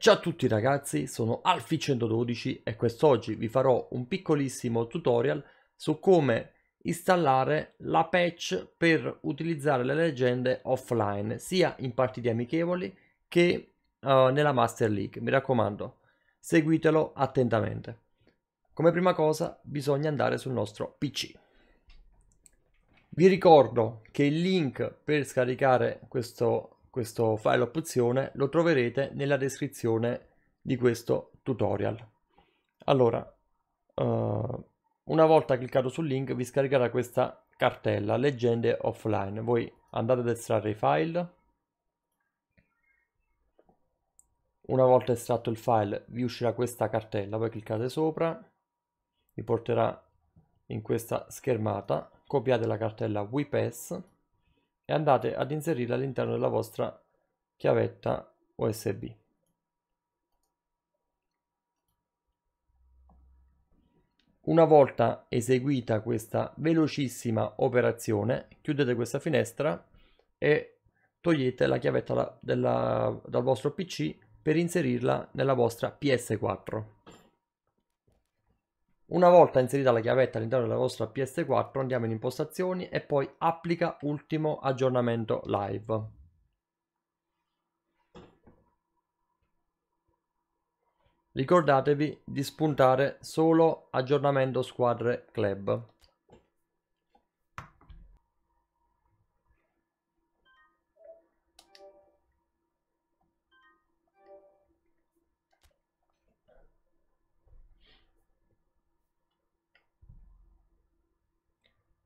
Ciao a tutti ragazzi, sono Alfi112 e quest'oggi vi farò un piccolissimo tutorial su come installare la patch per utilizzare le leggende offline sia in partite amichevoli che uh, nella Master League. Mi raccomando, seguitelo attentamente. Come prima cosa bisogna andare sul nostro PC. Vi ricordo che il link per scaricare questo questo file opzione lo troverete nella descrizione di questo tutorial. Allora, eh, una volta cliccato sul link vi scaricherà questa cartella leggende offline. Voi andate ad estrarre i file. Una volta estratto il file vi uscirà questa cartella, voi cliccate sopra, vi porterà in questa schermata, copiate la cartella WIPES e andate ad inserirla all'interno della vostra chiavetta USB. Una volta eseguita questa velocissima operazione, chiudete questa finestra e togliete la chiavetta della, dal vostro PC per inserirla nella vostra PS4. Una volta inserita la chiavetta all'interno della vostra PS4 andiamo in impostazioni e poi applica ultimo aggiornamento live. Ricordatevi di spuntare solo aggiornamento squadre club.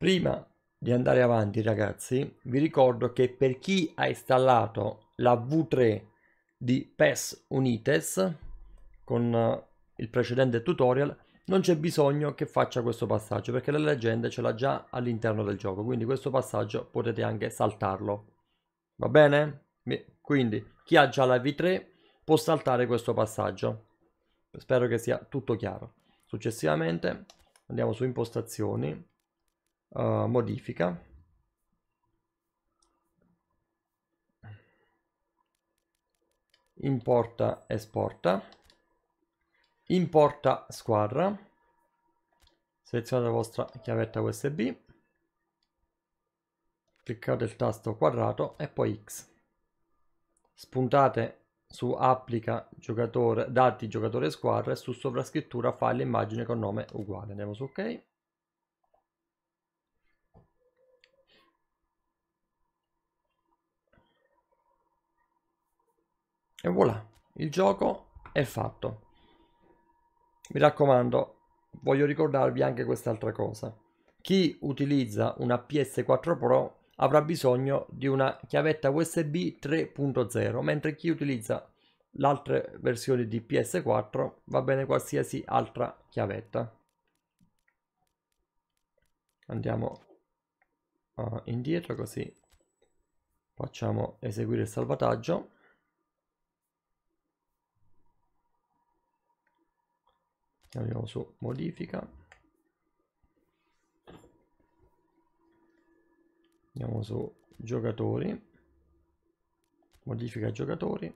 Prima di andare avanti ragazzi vi ricordo che per chi ha installato la V3 di PES Unites con eh, il precedente tutorial non c'è bisogno che faccia questo passaggio perché la leggenda ce l'ha già all'interno del gioco quindi questo passaggio potete anche saltarlo va bene? quindi chi ha già la V3 può saltare questo passaggio spero che sia tutto chiaro successivamente andiamo su impostazioni uh, modifica importa esporta importa squadra selezionate la vostra chiavetta usb cliccate il tasto quadrato e poi x spuntate su applica giocatore, dati giocatore squadra e su sovrascrittura file immagine con nome uguale andiamo su ok E voilà, il gioco è fatto. Mi raccomando, voglio ricordarvi anche quest'altra cosa. Chi utilizza una PS4 Pro avrà bisogno di una chiavetta USB 3.0, mentre chi utilizza l'altra versione di PS4 va bene qualsiasi altra chiavetta. Andiamo uh, indietro così facciamo eseguire il salvataggio. andiamo su modifica andiamo su giocatori modifica giocatori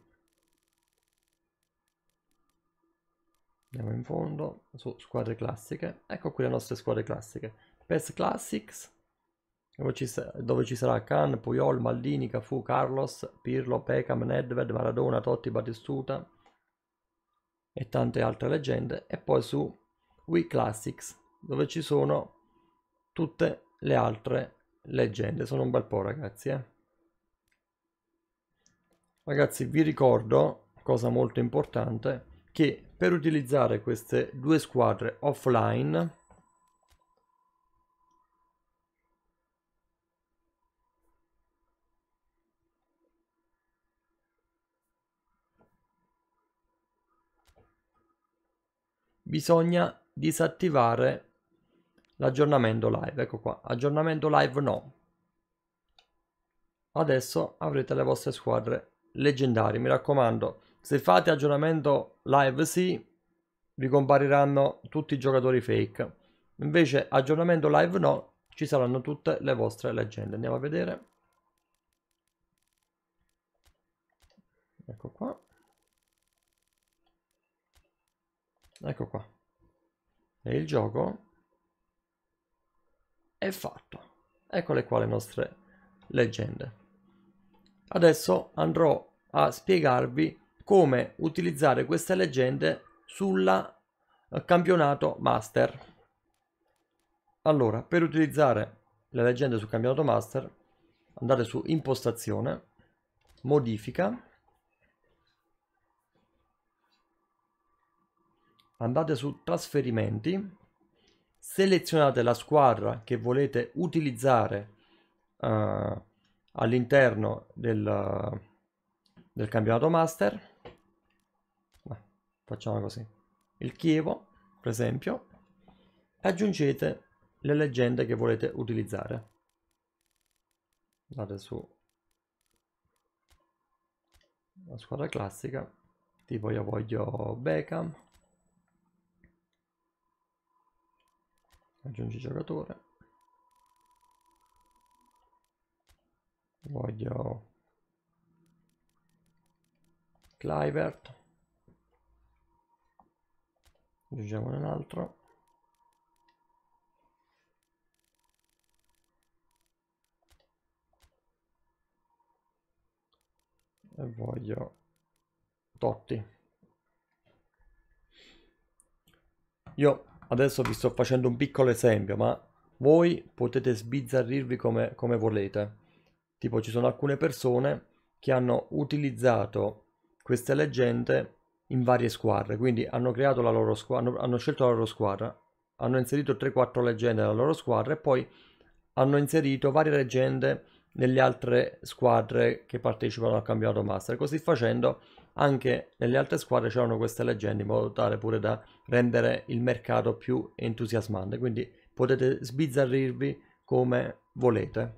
andiamo in fondo su squadre classiche ecco qui le nostre squadre classiche PES Classics dove ci, dove ci sarà Khan, Puyol, Maldini, Cafu, Carlos, Pirlo, Pecam, Nedved, Maradona, Totti, Battistuta e tante altre leggende e poi su Wii Classics dove ci sono tutte le altre leggende sono un bel po' ragazzi eh? ragazzi vi ricordo cosa molto importante che per utilizzare queste due squadre offline bisogna disattivare l'aggiornamento live ecco qua aggiornamento live no adesso avrete le vostre squadre leggendarie mi raccomando se fate aggiornamento live sì vi compariranno tutti i giocatori fake invece aggiornamento live no ci saranno tutte le vostre leggende andiamo a vedere ecco qua ecco qua e il gioco è fatto eccole qua le nostre leggende adesso andrò a spiegarvi come utilizzare queste leggende sul eh, campionato master allora per utilizzare le leggende sul campionato master andate su impostazione modifica andate su trasferimenti, selezionate la squadra che volete utilizzare uh, all'interno del, del, campionato master. Facciamo così. Il Chievo, per esempio, e aggiungete le leggende che volete utilizzare. Andate su la squadra classica, tipo io voglio Beckham, aggiungi giocatore voglio Clivert aggiungiamone un altro e voglio Totti io Adesso vi sto facendo un piccolo esempio, ma voi potete sbizzarrirvi come, come volete. Tipo ci sono alcune persone che hanno utilizzato queste leggende in varie squadre, quindi hanno, creato la loro squadra, hanno, hanno scelto la loro squadra, hanno inserito 3-4 leggende nella loro squadra e poi hanno inserito varie leggende nelle altre squadre che partecipano al campionato master. Così facendo anche nelle altre squadre c'erano queste leggende in modo tale pure da rendere il mercato più entusiasmante. Quindi potete sbizzarrirvi come volete.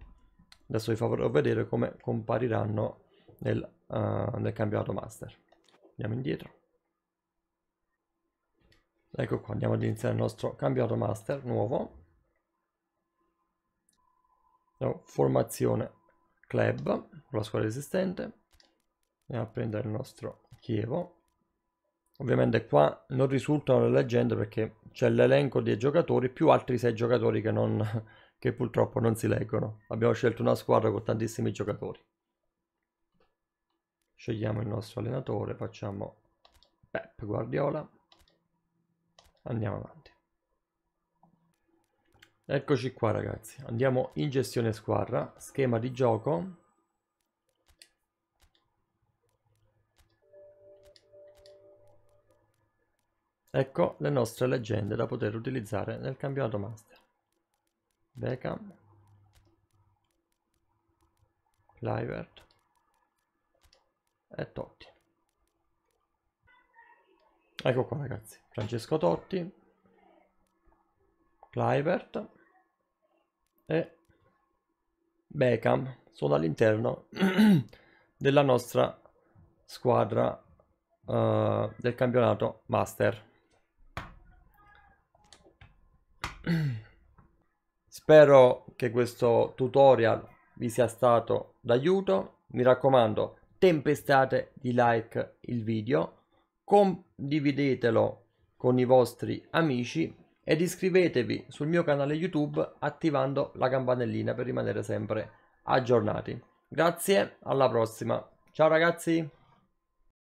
Adesso vi farò vedere come compariranno nel, uh, nel campionato master. Andiamo indietro. Ecco qua, andiamo ad iniziare il nostro campionato master nuovo. Andiamo, formazione club, con la squadra esistente. Andiamo a prendere il nostro Chievo. Ovviamente qua non risultano le leggende perché c'è l'elenco dei giocatori più altri sei giocatori che, non, che purtroppo non si leggono. Abbiamo scelto una squadra con tantissimi giocatori. Scegliamo il nostro allenatore, facciamo Pep Guardiola. Andiamo avanti. Eccoci qua ragazzi, andiamo in gestione squadra, schema di gioco. Ecco le nostre leggende da poter utilizzare nel campionato master. Beckham, Clivert e Totti. Ecco qua ragazzi, Francesco Totti, Clivert, e Beckham sono all'interno della nostra squadra uh, del campionato Master. Spero che questo tutorial vi sia stato d'aiuto. Mi raccomando, tempestate di like il video, condividetelo con i vostri amici ed iscrivetevi sul mio canale YouTube attivando la campanellina per rimanere sempre aggiornati. Grazie, alla prossima. Ciao ragazzi!